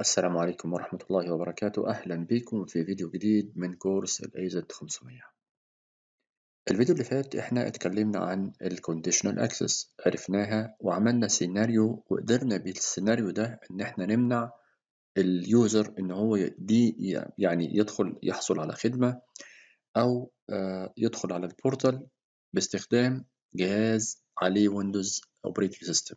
السلام عليكم ورحمة الله وبركاته أهلا بكم في فيديو جديد من كورس الـ AZ500 الفيديو اللي فات احنا اتكلمنا عن الـ Conditional Access عرفناها وعملنا سيناريو وقدرنا بالسيناريو ده ان احنا نمنع اليوزر ان هو دي يعني يدخل يحصل على خدمة او آه، يدخل على البورتال باستخدام جهاز عليه ويندوز اوبريتنج سيستم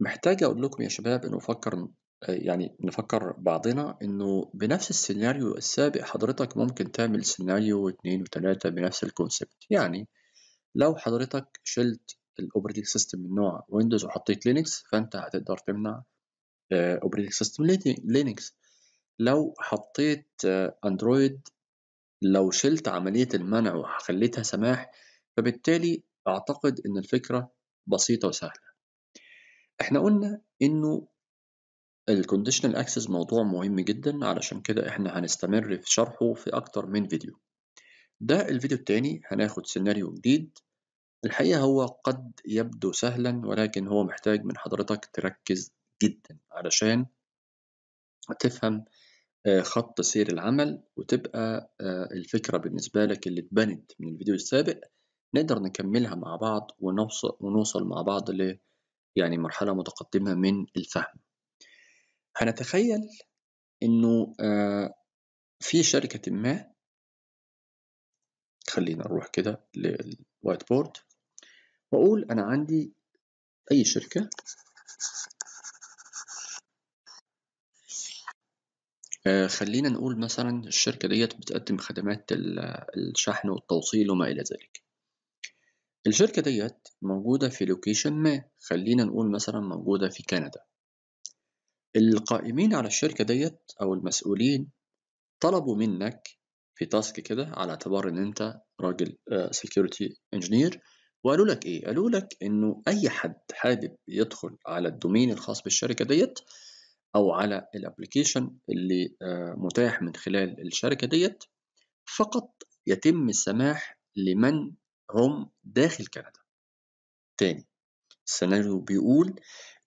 محتاج أقول لكم يا شباب إنه فكر آه، يعني نفكر بعضنا إنه بنفس السيناريو السابق حضرتك ممكن تعمل سيناريو اثنين وتلاتة بنفس الكونسبت يعني لو حضرتك شلت الأوبريتنج سيستم من نوع ويندوز وحطيت لينكس فأنت هتقدر تمنع أوبريتنج سيستم لينكس لو حطيت أندرويد آه، لو شلت عملية المنع وخليتها سماح فبالتالي أعتقد إن الفكرة بسيطة وسهلة احنا قلنا انه الكونديشنال اكسس موضوع مهم جدا علشان كده احنا هنستمر في شرحه في اكتر من فيديو ده الفيديو التاني هناخد سيناريو جديد الحقيقة هو قد يبدو سهلا ولكن هو محتاج من حضرتك تركز جدا علشان تفهم آه، خط سير العمل وتبقى آه، الفكرة بالنسبة لك اللي اتبنت من الفيديو السابق نقدر نكملها مع بعض ونوصل, ونوصل مع بعض ل يعني مرحلة متقدمة من الفهم هنتخيل انه آه، في شركة ما خلينا نروح كده للوايت بورد واقول انا عندي اي شركة آه، خلينا نقول مثلا الشركة ديت بتقدم خدمات الشحن والتوصيل وما إلى ذلك الشركة ديت موجودة في لوكيشن ما خلينا نقول مثلا موجودة في كندا القائمين على الشركة ديت أو المسؤولين طلبوا منك في تاسك كده على اعتبار إن أنت راجل سكيورتي آه، انجينير وقالوا لك إيه؟ قالوا لك إنه أي حد حابب يدخل على الدومين الخاص بالشركة ديت أو على الابلكيشن اللي آه، متاح من خلال الشركة ديت فقط يتم السماح لمن هم داخل كندا تاني السيناريو بيقول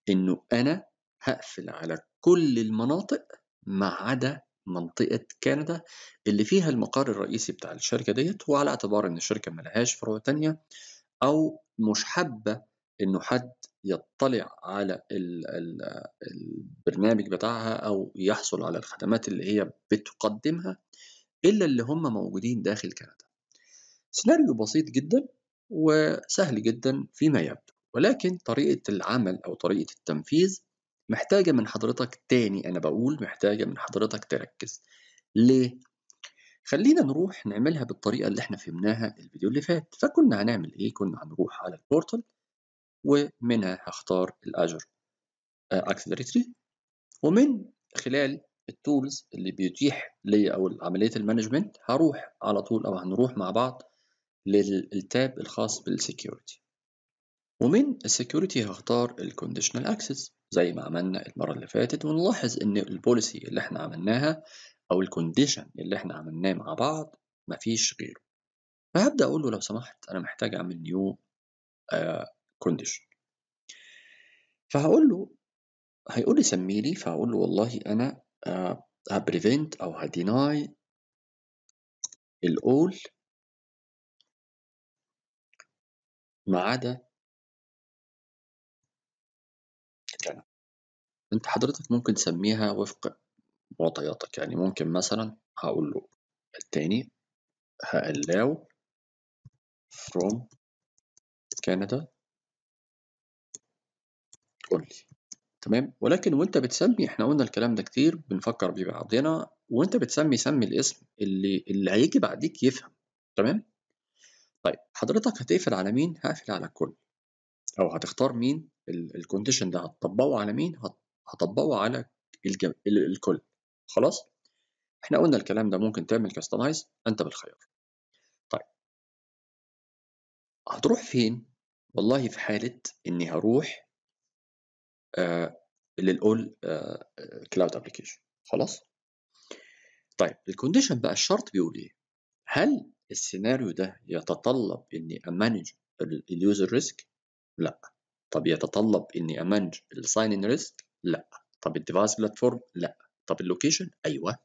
انه انا هقفل على كل المناطق ما عدا منطقة كندا اللي فيها المقر الرئيسي بتاع الشركة ديت وعلى اعتبار ان الشركة ملهاش فروع تانية او مش حابة انه حد يطلع على البرنامج بتاعها او يحصل على الخدمات اللي هي بتقدمها الا اللي هم موجودين داخل كندا سيناريو بسيط جدا وسهل جدا فيما يبدو ولكن طريقة العمل أو طريقة التنفيذ محتاجة من حضرتك تاني أنا بقول محتاجة من حضرتك تركز ليه؟ خلينا نروح نعملها بالطريقة اللي احنا فهمناها الفيديو اللي فات فكنا هنعمل ايه؟ كنا هنروح على البورتال ومنها هختار الأجر اكسلريتري آه، ومن خلال التولز اللي بيتيح لي او عمليه المانجمنت هروح على طول او هنروح مع بعض للتاب الخاص بالسكيورتي ومن السكيورتي هختار الكونديشنال اكسس زي ما عملنا المرة اللي فاتت ونلاحظ ان البوليسي اللي احنا عملناها او الكونديشن اللي احنا عملناه مع بعض مفيش غيره فهبدأ اقول له لو سمحت انا محتاج اعمل نيو كونديشن آه، فهقول له هيقول لي سمي لي فهقول له والله انا آه، هبريفنت او هديناي الاول ما عدا الكلام. يعني أنت حضرتك ممكن تسميها وفق معطياتك يعني ممكن مثلا هقول له التاني هالlow from Canada قول لي تمام ولكن وانت بتسمي احنا قلنا الكلام ده كتير بنفكر بيه بعضنا وانت بتسمي سمي الاسم اللي اللي هيجي بعديك يفهم تمام طيب حضرتك هتقفل على مين؟ هقفل على الكل. أو هتختار مين؟ الكونديشن ده هتطبقه على مين؟ هطبقه على الجم... الكل. خلاص؟ احنا قلنا الكلام ده ممكن تعمل كاستمايز انت بالخيار. طيب هتروح فين؟ والله في حالة اني هروح آه للاول آه كلاود ابلكيشن خلاص؟ طيب الكونديشن بقى الشرط بيقول ايه؟ هل السيناريو ده يتطلب اني امانج اليوزر ريسك لا طب يتطلب اني امانج الساين ان ريسك لا طب الديفايس بلاتفورم لا طب اللوكيشن ايوه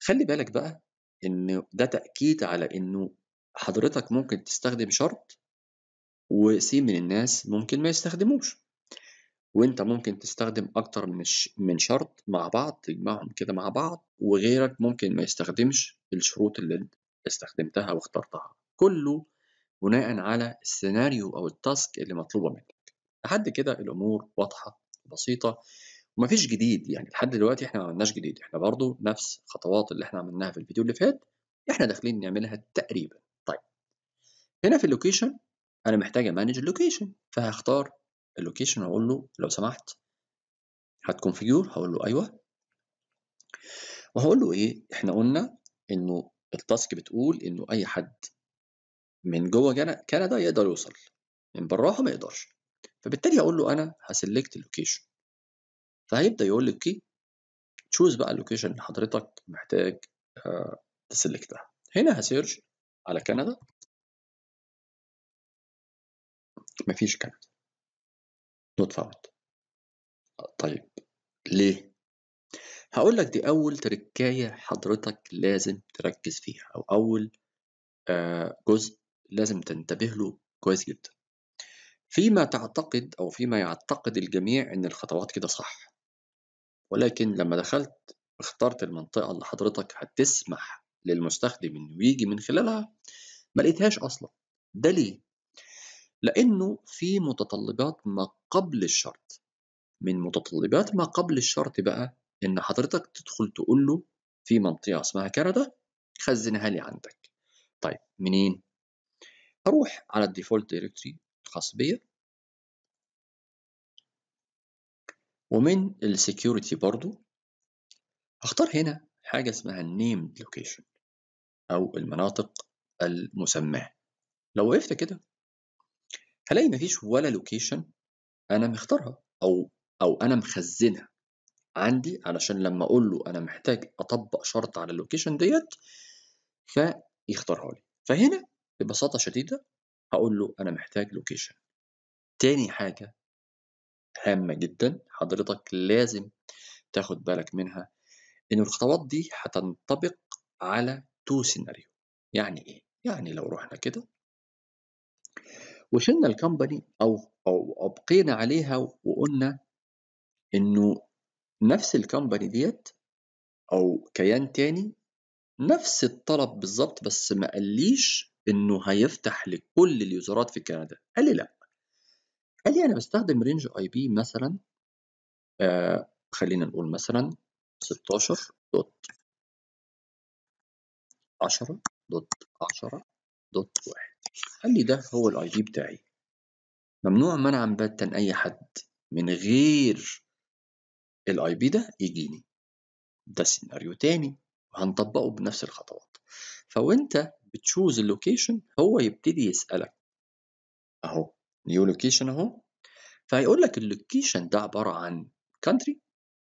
خلي بالك بقى ان ده تاكيد على انه حضرتك ممكن تستخدم شرط وسي من الناس ممكن ما يستخدموش وانت ممكن تستخدم اكتر من من شرط مع بعض تجمعهم كده مع بعض وغيرك ممكن ما يستخدمش الشروط اللي استخدمتها واخترتها كله بناء على السيناريو أو التاسك اللي مطلوبة منك لحد كده الأمور واضحة وبسيطة ومفيش جديد يعني لحد دلوقتي احنا ما عملناش جديد احنا برضو نفس الخطوات اللي احنا عملناها في الفيديو اللي فات احنا داخلين نعملها تقريبا طيب هنا في اللوكيشن انا محتاج امانج اللوكيشن فهختار اللوكيشن واقول له لو سمحت هتكونفيجور هقول له ايوه وهقول له ايه احنا قلنا انه التاسك بتقول انه اي حد من جوه كندا يقدر يوصل من براها ما يقدرش فبالتالي هقول له انا هسلكت اللوكيشن فهيبدا يقول لي اوكي تشوز بقى اللوكيشن اللي حضرتك محتاج آه، تسلكتها هنا هسيرش على كندا مفيش كندا نوت فاوند طيب ليه هقول لك دي أول تركاية حضرتك لازم تركز فيها أو أول آه، جزء لازم تنتبه له كويس جدا فيما تعتقد أو فيما يعتقد الجميع إن الخطوات كده صح ولكن لما دخلت اخترت المنطقة اللي حضرتك هتسمح للمستخدم إنه يجي من خلالها ما لقيتهاش أصلا ده ليه؟ لأنه في متطلبات ما قبل الشرط من متطلبات ما قبل الشرط بقى ان حضرتك تدخل تقول له في منطقه اسمها كندا خزنها لي عندك طيب منين هروح على الديفولت دايركتوري الخاص بيا ومن السكيورتي برضو هختار هنا حاجه اسمها named location او المناطق المسماه لو وقفت كده هلاقي مفيش ولا لوكيشن انا مختارها او او انا مخزنها عندي علشان لما اقول له انا محتاج اطبق شرط على اللوكيشن ديت فيختارها لي فهنا ببساطه شديده هقول له انا محتاج لوكيشن تاني حاجه هامه جدا حضرتك لازم تاخد بالك منها ان الخطوات دي هتنطبق على تو سيناريو يعني ايه يعني لو رحنا كده وشلنا الكمباني او او ابقينا عليها وقلنا انه نفس الكمباني ديت او كيان تاني نفس الطلب بالظبط بس ما قاليش انه هيفتح لكل اليوزرات في كندا قال لي لا قال لي انا بستخدم رينج اي بي مثلا آه خلينا نقول مثلا 16 دوت 10 دوت 10 دوت 1 قال لي ده هو الاي بي بتاعي ممنوع منعا باتا اي حد من غير الاي بي ده يجيني ده سيناريو تاني وهنطبقه بنفس الخطوات فوانت بتشوز اللوكيشن هو يبتدي يسالك اهو نيو لوكيشن اهو فهيقول لك اللوكيشن ده عباره عن كانتري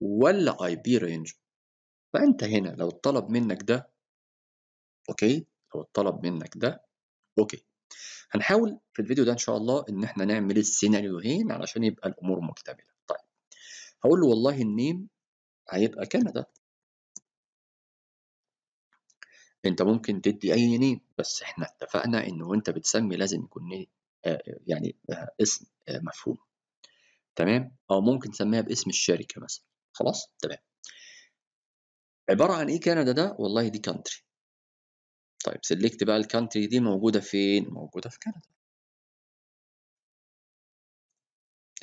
ولا اي بي رينج فانت هنا لو اتطلب منك ده اوكي لو اتطلب منك ده اوكي هنحاول في الفيديو ده ان شاء الله ان احنا نعمل السيناريوهين علشان يبقى الامور مكتمله هقول له والله النيم هيبقى كندا انت ممكن تدي اي نيم بس احنا اتفقنا ان وانت بتسمي لازم يكون آه، يعني آه، اسم آه، مفهوم تمام او ممكن تسميها باسم الشركه مثلا خلاص تمام عباره عن ايه كندا ده والله دي كانتري طيب سلكت بقى الكانتري دي موجوده فين موجوده في كندا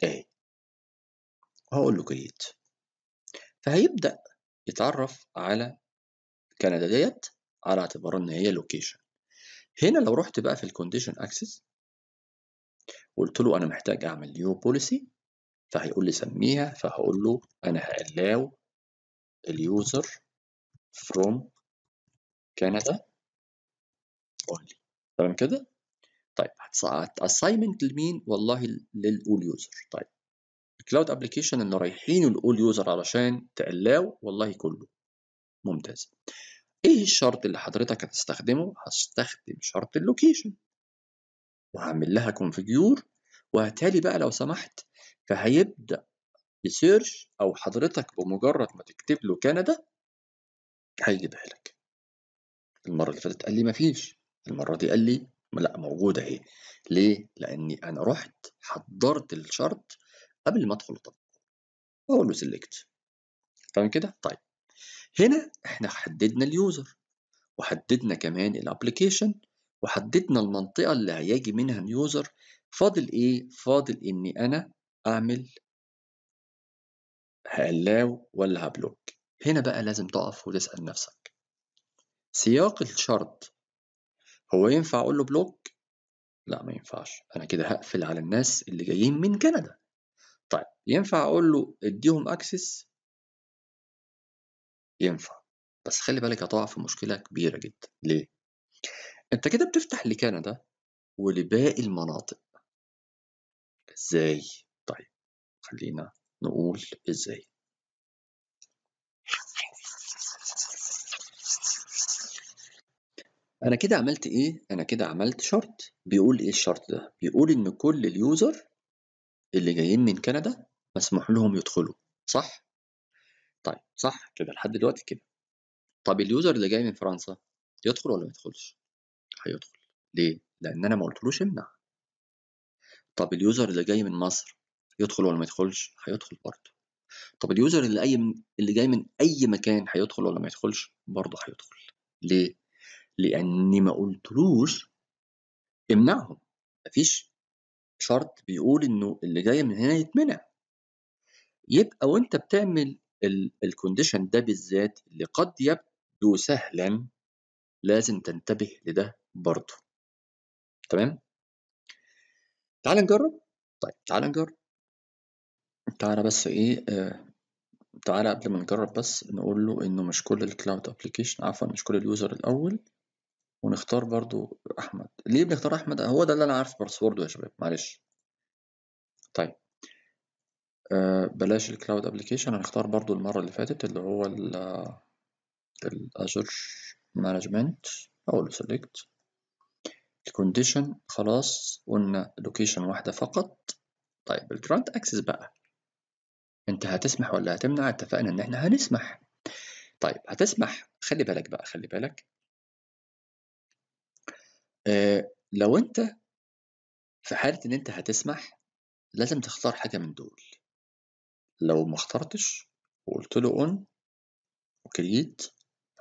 اهي وهقول له كريت فهيبدأ يتعرف على كندا ديت على اعتبار ان هي لوكيشن هنا لو رحت بقى في الكونديشن اكسس وقلت له انا محتاج اعمل نيو بوليسي فهيقول لي سميها فهقول له انا هالاو اليوزر فروم كندا اونلي تمام كده طيب هتساعد لمين والله للاول يوزر طيب الكلاود ابلكيشن اللي رايحين الاول يوزر علشان تقلاه والله كله ممتاز ايه الشرط اللي حضرتك هتستخدمه هستخدم شرط اللوكيشن وهعمل لها كونفيجور وهتالي بقى لو سمحت فهيبدا بسيرش او حضرتك بمجرد ما تكتب له كندا هيجيبها لك المره اللي فاتت قال لي مفيش المره دي قال لي لا موجوده اهي ليه لاني انا رحت حضرت الشرط قبل ما ادخل التطبيق واقول له سيلكت تمام كده طيب هنا احنا حددنا اليوزر وحددنا كمان الابلكيشن وحددنا المنطقه اللي هيجي منها اليوزر فاضل ايه فاضل اني انا اعمل هقلاو ولا هبلوك هنا بقى لازم تقف وتسال نفسك سياق الشرط هو ينفع اقول له بلوك لا ما ينفعش انا كده هقفل على الناس اللي جايين من كندا طيب ينفع اقول له اديهم اكسس ينفع بس خلي بالك هتقع في مشكله كبيره جدا ليه انت كده بتفتح لكندا ولباقي المناطق ازاي طيب خلينا نقول ازاي انا كده عملت ايه انا كده عملت شرط بيقول ايه الشرط ده بيقول ان كل اليوزر اللي جايين من كندا مسموح لهم يدخلوا صح؟ طيب صح كده لحد دلوقتي كده طب اليوزر اللي جاي من فرنسا يدخل ولا ما يدخلش؟ هيدخل ليه؟ لأن أنا ما قلتلوش امنع طب اليوزر اللي جاي من مصر يدخل ولا ما يدخلش؟ هيدخل برضه طب اليوزر اللي أي اللي جاي من أي مكان هيدخل ولا ما يدخلش؟ برضه هيدخل ليه؟ لأني ما قلتلوش امنعهم مفيش شرط بيقول انه اللي جاي من هنا يتمنع يبقى وانت بتعمل الكونديشن ده بالذات اللي قد يبدو سهلا لازم تنتبه لده برضه تمام تعال نجرب طيب تعال نجرب تعالى بس ايه آه تعالى قبل ما نجرب بس نقول له انه مش كل الكلاود ابلكيشن عفوا مش كل اليوزر الاول ونختار برضو أحمد ليه بنختار أحمد هو ده اللي أنا عارف باسورده يا شباب معلش طيب آه بلاش الكلاود ابلكيشن هنختار برضو المرة اللي فاتت اللي هو الازور مانجمنت أو سيلكت الكونديشن خلاص قلنا لوكيشن واحدة فقط طيب الجرانت اكسس بقى انت هتسمح ولا هتمنع اتفقنا ان احنا هنسمح طيب هتسمح خلي بالك بقى خلي بالك آه، لو انت في حاله ان انت هتسمح لازم تختار حاجه من دول لو ما اخترتش وقلت له اون وكريت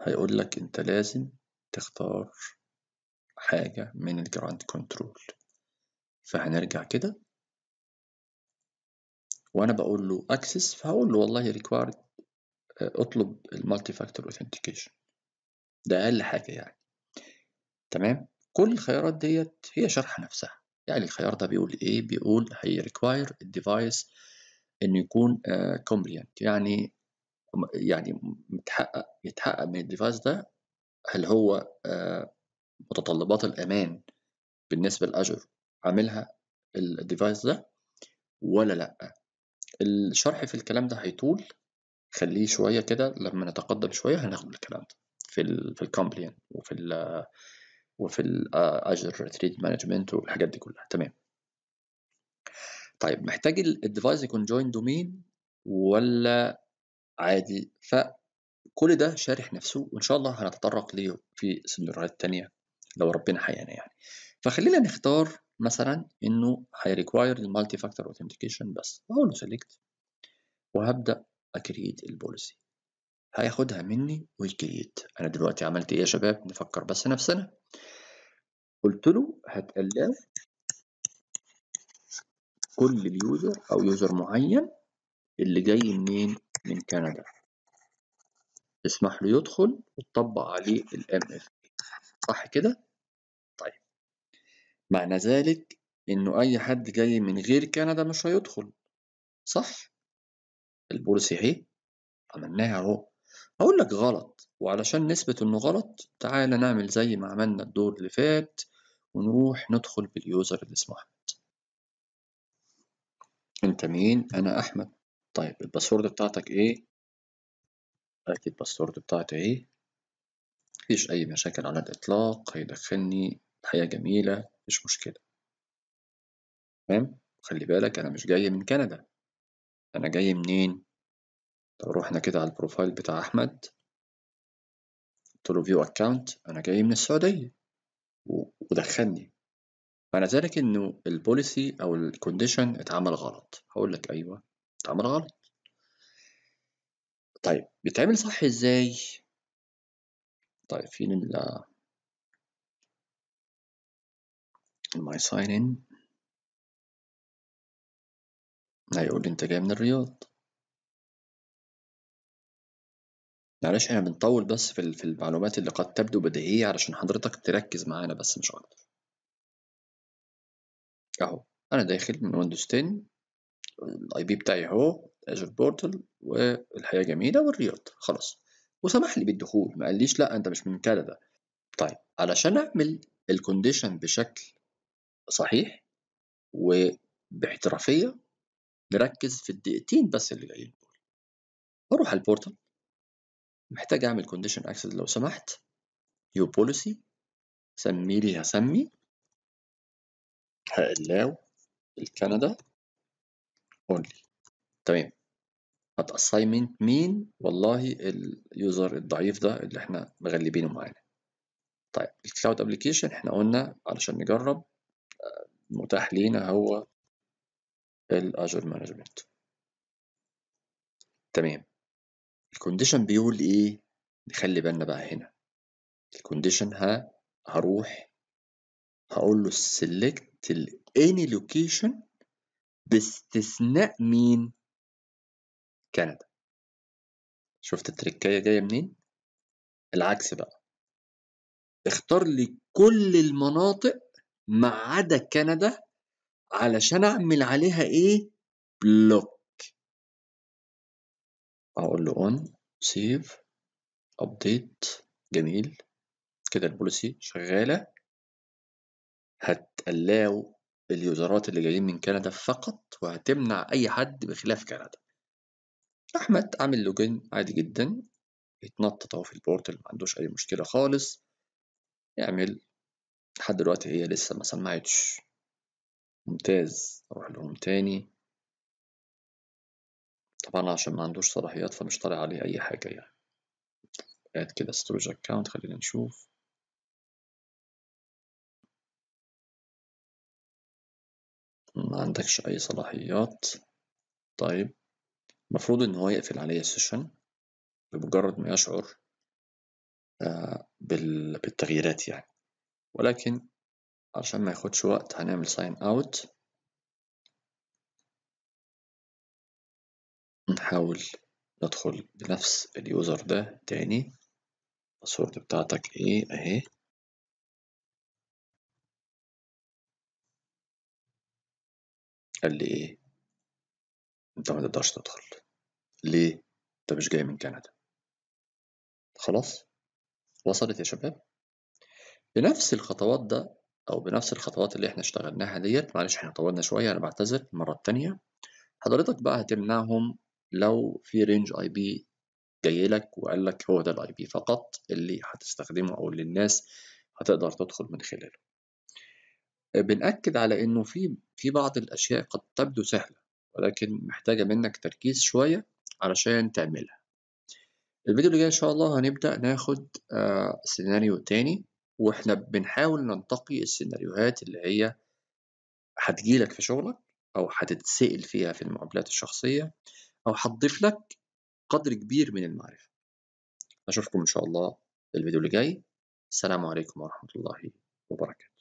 هيقول لك انت لازم تختار حاجه من الجراند كنترول فهنرجع كده وانا بقول له اكسس فهقول له والله ريكوارد آه، اطلب المالتي فاكتور اوثنتيكيشن ده اقل حاجه يعني تمام كل الخيارات ديت هي شرح نفسها يعني الخيار ده بيقول ايه بيقول هي ريكواير الديفايس انه يكون كومبليانت آه، يعني يعني متحقق يتحقق من الديفايس ده هل هو آه، متطلبات الامان بالنسبه لاجور عاملها الديفايس ده ولا لا الشرح في الكلام ده هيطول خليه شويه كده لما نتقدم شويه هناخد الكلام ده في ال في الكومبليانت وفي ال آه، وفي الاجر ريتريت مانجمنت والحاجات دي كلها تمام طيب محتاج الديفايس يكون جوين دومين ولا عادي فكل ده شارح نفسه وان شاء الله هنتطرق ليه في سيناريوهات تانية لو ربنا حيانا يعني فخلينا نختار مثلا انه هيريكواير المالتي فاكتور اوثنتيكيشن بس واقول سيلكت وهبدا اكريت البوليسي هياخدها مني ويكريت انا دلوقتي عملت ايه يا شباب نفكر بس نفسنا قلت له هتألف كل اليوزر أو يوزر معين اللي جاي منين من كندا اسمح له يدخل وتطبق عليه الـ MFA صح كده طيب معنى ذلك انه اي حد جاي من غير كندا مش هيدخل صح البوليسي اهي عملناها اهو هقول لك غلط وعلشان نثبت انه غلط تعالى نعمل زي ما عملنا الدور اللي فات ونروح ندخل باليوزر اللي اسمه أحمد أنت مين؟ أنا أحمد طيب الباسورد بتاعتك إيه؟ أكيد الباسورد بتاعتي إيه؟ مفيش أي مشاكل على الإطلاق هيدخلني حياة جميلة مفيش مشكلة تمام؟ خلي بالك أنا مش جاي من كندا أنا جاي منين؟ لو روحنا كده على البروفايل بتاع أحمد قلت له فيو أكاونت أنا جاي من السعودية ودخلني معنى ذلك انه البوليسي او الكونديشن اتعمل غلط هقول لك ايوه اتعمل غلط طيب بيتعمل صح ازاي طيب فين ال my sign in هيقول لي انت جاي من الرياض معلش احنا بنطول بس في في المعلومات اللي قد تبدو بديهية علشان حضرتك تركز معانا بس مش أكتر أهو أنا داخل من ويندوز 10 الاي بي بتاعي اهو اجر بورتال والحياة جميلة والرياض خلاص وسمح لي بالدخول ما قاليش لا أنت مش من كندا طيب علشان أعمل الكونديشن بشكل صحيح وباحترافية نركز في الدقيقتين بس اللي جايين بروح على البورتال محتاج اعمل condition access لو سمحت يو بوليسي سمي لي هسمي هقلاو الكندا اونلي تمام هات مين والله اليوزر الضعيف ده اللي احنا مغلبينه معانا طيب الكلاود ابلكيشن احنا قلنا علشان نجرب آه، متاح لينا هو الاجر مانجمنت تمام الكونديشن بيقول ايه نخلي بالنا بقى هنا الكونديشن ها هروح هقول له select any location باستثناء مين كندا شفت التركية جاية منين العكس بقى اختار لي كل المناطق ما عدا كندا علشان اعمل عليها ايه بلوك اقول له اون سيف ابديت جميل كده البوليسي شغاله هتقلاو اليوزرات اللي جايين من كندا فقط وهتمنع اي حد بخلاف كندا احمد عامل لوجين عادي جدا يتنطط اهو في البورتال ما عندوش اي مشكله خالص يعمل لحد دلوقتي هي لسه ما سمعتش ممتاز اروح لهم تاني طبعا عشان ما عندوش صلاحيات فمش طالع عليه أي حاجة يعني اد كده ستورج اكونت خلينا نشوف ما عندكش أي صلاحيات طيب المفروض إن هو يقفل عليا السيشن بمجرد ما يشعر آه، بالتغييرات يعني ولكن عشان ما ياخدش وقت هنعمل ساين اوت نحاول ندخل بنفس اليوزر ده تاني الباسورد بتاعتك ايه اهي قال لي ايه انت ما تقدرش تدخل ليه انت مش جاي من كندا خلاص وصلت يا شباب بنفس الخطوات ده او بنفس الخطوات اللي احنا اشتغلناها ديت معلش احنا طولنا شويه انا بعتذر المره التانيه حضرتك بقى هتمنعهم لو في رينج اي بي جاي لك وقال لك هو ده الاي بي فقط اللي هتستخدمه او اللي الناس هتقدر تدخل من خلاله بنأكد على انه في في بعض الاشياء قد تبدو سهله ولكن محتاجه منك تركيز شويه علشان تعملها الفيديو اللي جاي ان شاء الله هنبدا ناخد سيناريو آه، تاني واحنا بنحاول ننتقي السيناريوهات اللي هي هتجيلك في شغلك او هتتسأل فيها في المقابلات الشخصيه او هتضيف لك قدر كبير من المعرفه اشوفكم ان شاء الله في الفيديو اللي جاي السلام عليكم ورحمه الله وبركاته